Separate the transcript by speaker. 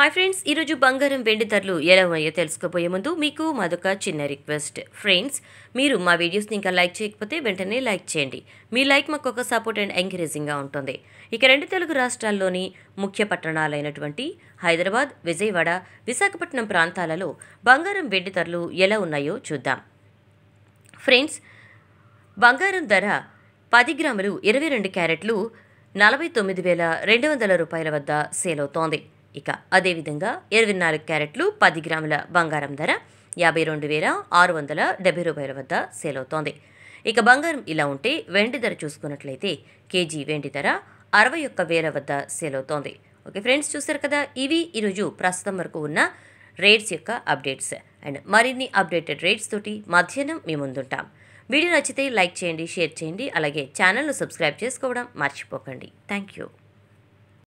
Speaker 1: hi friends ఈరోజు బంగారం వెండి ధరలు ఎలా ఉన్నాయో తెలుసుకోబోయే ముందు మీకు మాదొక చిన్న రిక్వెస్ట్ ఫ్రెండ్స్ మీరు మా వీడియోస్ని ఇంకా లైక్ చేయకపోతే వెంటనే లైక్ చేయండి మీ లైక్ మాకు ఒక సపోర్ట్ అండ్ ఎంకరేజింగ్గా ఉంటుంది ఇక రెండు తెలుగు రాష్ట్రాల్లోని ముఖ్య పట్టణాలైనటువంటి హైదరాబాద్ విజయవాడ విశాఖపట్నం ప్రాంతాలలో బంగారం వెండి ధరలు ఎలా ఉన్నాయో చూద్దాం ఫ్రెండ్స్ బంగారం ధర పది గ్రాములు ఇరవై రెండు క్యారెట్లు నలభై తొమ్మిది వేల రెండు వందల రూపాయల వద్ద సేల్ అవుతోంది ఇక అదేవిధంగా ఇరవై నాలుగు క్యారెట్లు పది గ్రాముల బంగారం ధర యాభై రెండు వేల ఆరు వందల డెబ్బై రూపాయల వద్ద సేల్ అవుతోంది ఇక బంగారం ఇలా ఉంటే వెండి ధర చూసుకున్నట్లయితే కేజీ వెండి ధర అరవై ఒక్క వేల వద్ద సేల్ అవుతోంది ఓకే ఫ్రెండ్స్ చూశారు కదా ఇవి ఈరోజు ప్రస్తుతం వరకు ఉన్న రేట్స్ యొక్క అప్డేట్స్ అండ్ మరిన్ని అప్డేటెడ్ రేట్స్ తోటి మధ్యాహ్నం మీ ముందుంటాం వీడియో నచ్చితే లైక్ చేయండి షేర్ చేయండి అలాగే ఛానల్ను సబ్స్క్రైబ్ చేసుకోవడం మర్చిపోకండి థ్యాంక్ యూ